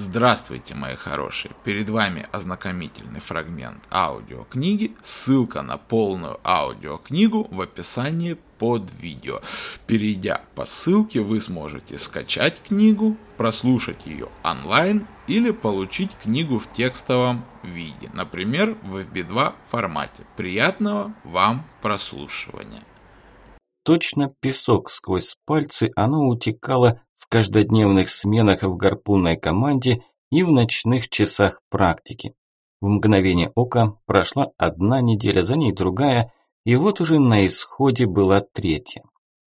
Здравствуйте, мои хорошие! Перед вами ознакомительный фрагмент аудиокниги. Ссылка на полную аудиокнигу в описании под видео. Перейдя по ссылке, вы сможете скачать книгу, прослушать ее онлайн или получить книгу в текстовом виде, например, в FB2 формате. Приятного вам прослушивания! Точно песок сквозь пальцы оно утекало в каждодневных сменах в гарпунной команде и в ночных часах практики. В мгновение ока прошла одна неделя, за ней другая, и вот уже на исходе была третья.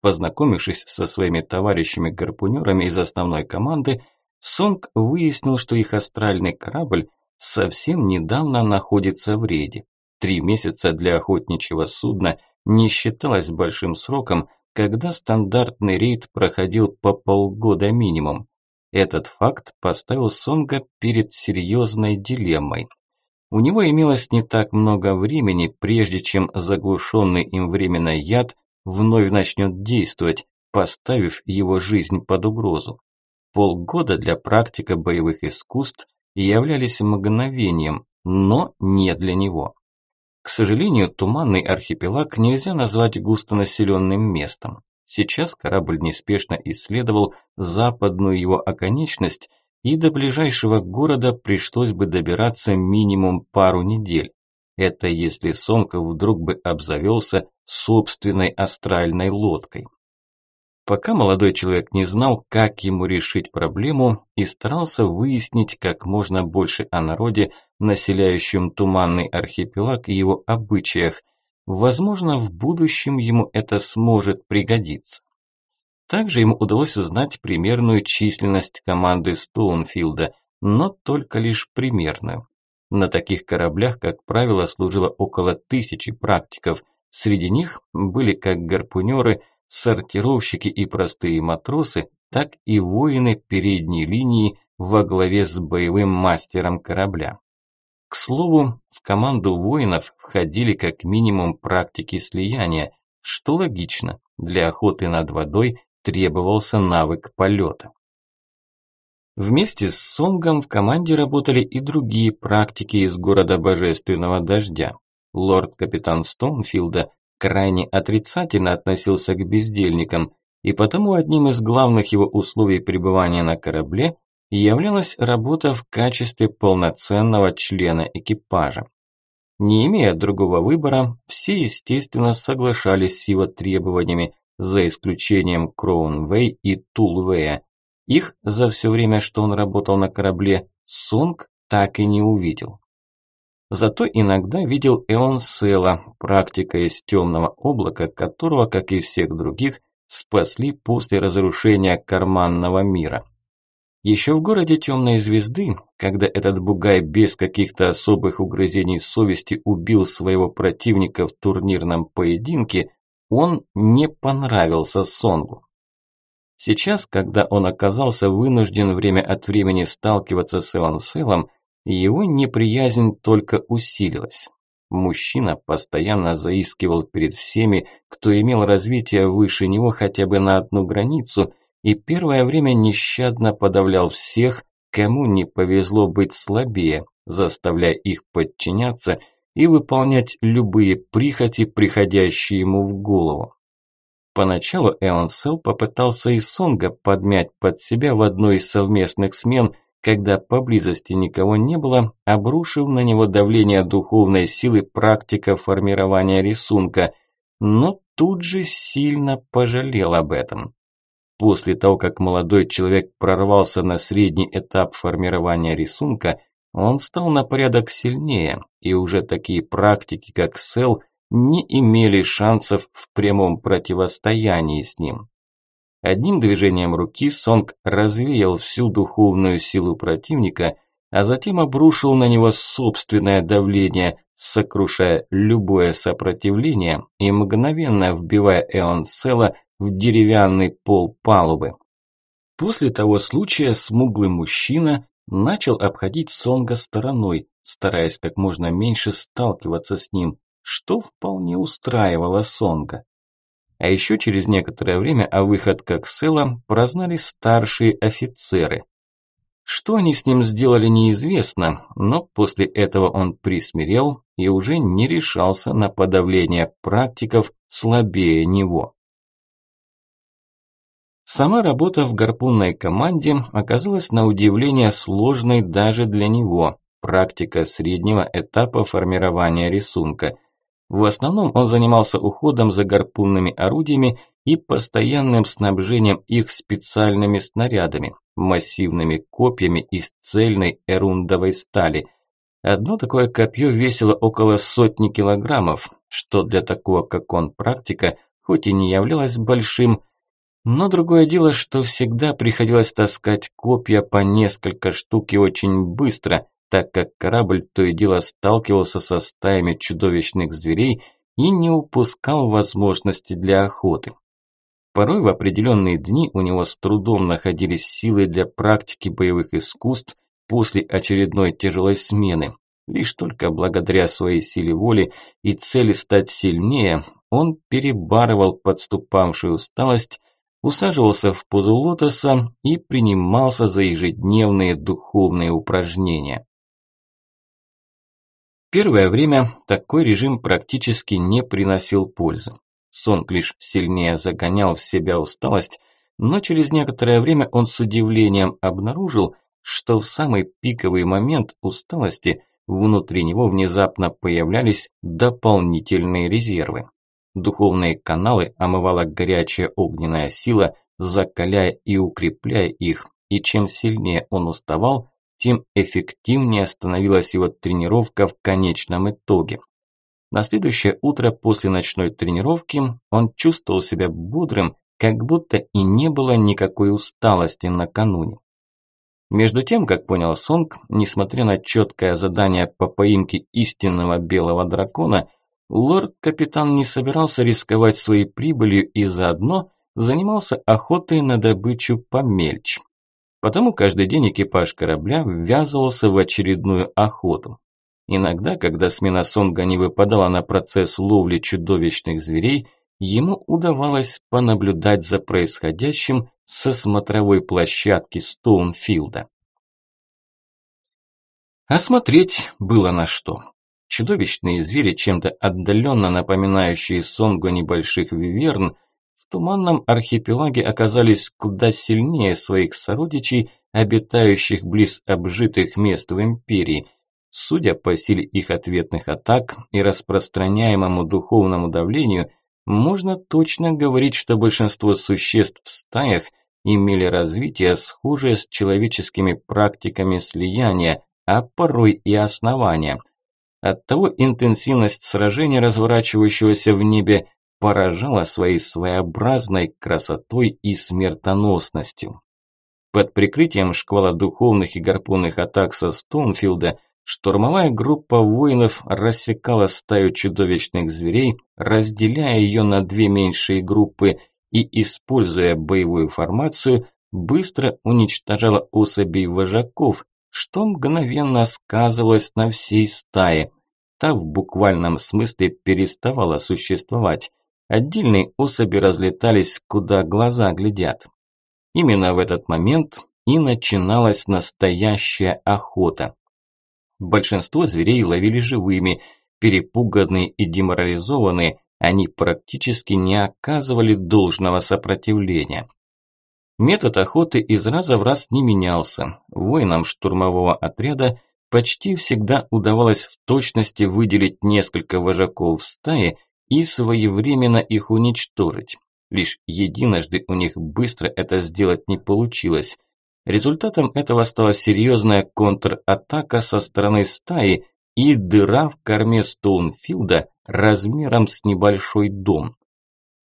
Познакомившись со своими товарищами-гарпунерами из основной команды, Сонг выяснил, что их астральный корабль совсем недавно находится в рейде. Три месяца для охотничьего судна не считалось большим сроком, когда стандартный рейд проходил по полгода минимум. Этот факт поставил Сонга перед серьезной дилеммой. У него имелось не так много времени, прежде чем заглушенный им временно яд вновь начнет действовать, поставив его жизнь под угрозу. Полгода для практика боевых искусств являлись мгновением, но не для него. К сожалению, туманный архипелаг нельзя назвать густонаселенным местом. Сейчас корабль неспешно исследовал западную его оконечность, и до ближайшего города пришлось бы добираться минимум пару недель. Это если Сонка вдруг бы обзавелся собственной астральной лодкой. Пока молодой человек не знал, как ему решить проблему и старался выяснить как можно больше о народе, населяющем туманный архипелаг и его обычаях. Возможно, в будущем ему это сможет пригодиться. Также ему удалось узнать примерную численность команды Стоунфилда, но только лишь примерную. На таких кораблях, как правило, служило около тысячи практиков. Среди них были как гарпунеры – сортировщики и простые матросы, так и воины передней линии во главе с боевым мастером корабля. К слову, в команду воинов входили как минимум практики слияния, что логично, для охоты над водой требовался навык полета. Вместе с Сонгом в команде работали и другие практики из города Божественного Дождя. Лорд-капитан Стоунфилда крайне отрицательно относился к бездельникам, и потому одним из главных его условий пребывания на корабле являлась работа в качестве полноценного члена экипажа. Не имея другого выбора, все, естественно, соглашались с его требованиями, за исключением Кроунвей и Тулвея. Их за все время, что он работал на корабле, Сунг так и не увидел. Зато иногда видел Эон Села, практика из темного облака, которого, как и всех других, спасли после разрушения карманного мира. Еще в городе Темной Звезды, когда этот бугай без каких-то особых угрызений совести убил своего противника в турнирном поединке, он не понравился Сонгу. Сейчас, когда он оказался вынужден время от времени сталкиваться с Эон Эонселом, его неприязнь только усилилась. Мужчина постоянно заискивал перед всеми, кто имел развитие выше него хотя бы на одну границу, и первое время нещадно подавлял всех, кому не повезло быть слабее, заставляя их подчиняться и выполнять любые прихоти, приходящие ему в голову. Поначалу Эонсел попытался и Сонга подмять под себя в одной из совместных смен – когда поблизости никого не было, обрушил на него давление духовной силы практика формирования рисунка, но тут же сильно пожалел об этом. После того, как молодой человек прорвался на средний этап формирования рисунка, он стал на порядок сильнее, и уже такие практики, как Сел, не имели шансов в прямом противостоянии с ним. Одним движением руки Сонг развеял всю духовную силу противника, а затем обрушил на него собственное давление, сокрушая любое сопротивление и мгновенно вбивая Эон Села в деревянный пол палубы. После того случая смуглый мужчина начал обходить Сонга стороной, стараясь как можно меньше сталкиваться с ним, что вполне устраивало Сонга. А еще через некоторое время о а выходках Села прознали старшие офицеры. Что они с ним сделали, неизвестно, но после этого он присмирел и уже не решался на подавление практиков слабее него. Сама работа в гарпунной команде оказалась на удивление сложной даже для него. Практика среднего этапа формирования рисунка. В основном он занимался уходом за гарпунными орудиями и постоянным снабжением их специальными снарядами, массивными копьями из цельной эрундовой стали. Одно такое копье весило около сотни килограммов, что для такого, как он, практика, хоть и не являлось большим, но другое дело, что всегда приходилось таскать копья по несколько штук и очень быстро, так как корабль то и дело сталкивался со стаями чудовищных зверей и не упускал возможности для охоты. Порой в определенные дни у него с трудом находились силы для практики боевых искусств после очередной тяжелой смены. Лишь только благодаря своей силе воли и цели стать сильнее, он перебарывал подступавшую усталость, усаживался в позу лотоса и принимался за ежедневные духовные упражнения первое время такой режим практически не приносил пользы. Сон лишь сильнее загонял в себя усталость, но через некоторое время он с удивлением обнаружил, что в самый пиковый момент усталости внутри него внезапно появлялись дополнительные резервы. Духовные каналы омывала горячая огненная сила, закаляя и укрепляя их, и чем сильнее он уставал, тем эффективнее становилась его тренировка в конечном итоге. На следующее утро после ночной тренировки он чувствовал себя бодрым, как будто и не было никакой усталости накануне. Между тем, как понял Сонг, несмотря на четкое задание по поимке истинного белого дракона, лорд-капитан не собирался рисковать своей прибылью и заодно занимался охотой на добычу помельче. Потому каждый день экипаж корабля ввязывался в очередную охоту. Иногда, когда смена Сонга не выпадала на процесс ловли чудовищных зверей, ему удавалось понаблюдать за происходящим со смотровой площадки Стоунфилда. Осмотреть было на что. Чудовищные звери, чем-то отдаленно напоминающие Сонгу небольших виверн, в туманном архипелаге оказались куда сильнее своих сородичей, обитающих близ обжитых мест в империи. Судя по силе их ответных атак и распространяемому духовному давлению, можно точно говорить, что большинство существ в стаях имели развитие, схожее с человеческими практиками слияния, а порой и основания. Оттого интенсивность сражения, разворачивающегося в небе, поражала своей своеобразной красотой и смертоносностью. Под прикрытием шквала духовных и гарпунных атак со Стоунфилда штурмовая группа воинов рассекала стаю чудовищных зверей, разделяя ее на две меньшие группы и, используя боевую формацию, быстро уничтожала особей вожаков, что мгновенно сказывалось на всей стае. Та в буквальном смысле переставала существовать. Отдельные особи разлетались, куда глаза глядят. Именно в этот момент и начиналась настоящая охота. Большинство зверей ловили живыми, перепуганные и деморализованные, они практически не оказывали должного сопротивления. Метод охоты из раза в раз не менялся. Воинам штурмового отряда почти всегда удавалось в точности выделить несколько вожаков стаи и своевременно их уничтожить. Лишь единожды у них быстро это сделать не получилось. Результатом этого стала серьезная контратака со стороны стаи и дыра в корме Стоунфилда размером с небольшой дом.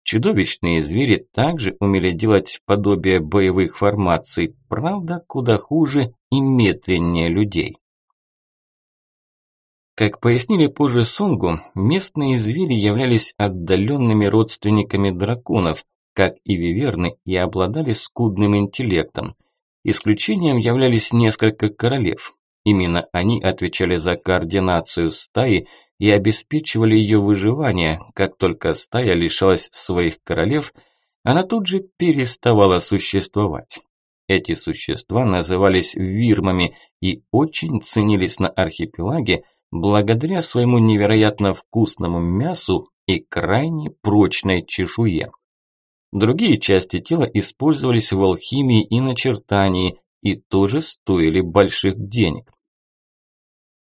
Чудовищные звери также умели делать подобие боевых формаций, правда, куда хуже и медленнее людей. Как пояснили позже Сунгу, местные звери являлись отдаленными родственниками драконов, как и виверны, и обладали скудным интеллектом. Исключением являлись несколько королев. Именно они отвечали за координацию стаи и обеспечивали ее выживание. Как только стая лишалась своих королев, она тут же переставала существовать. Эти существа назывались вирмами и очень ценились на архипелаге, благодаря своему невероятно вкусному мясу и крайне прочной чешуе. Другие части тела использовались в алхимии и начертании и тоже стоили больших денег.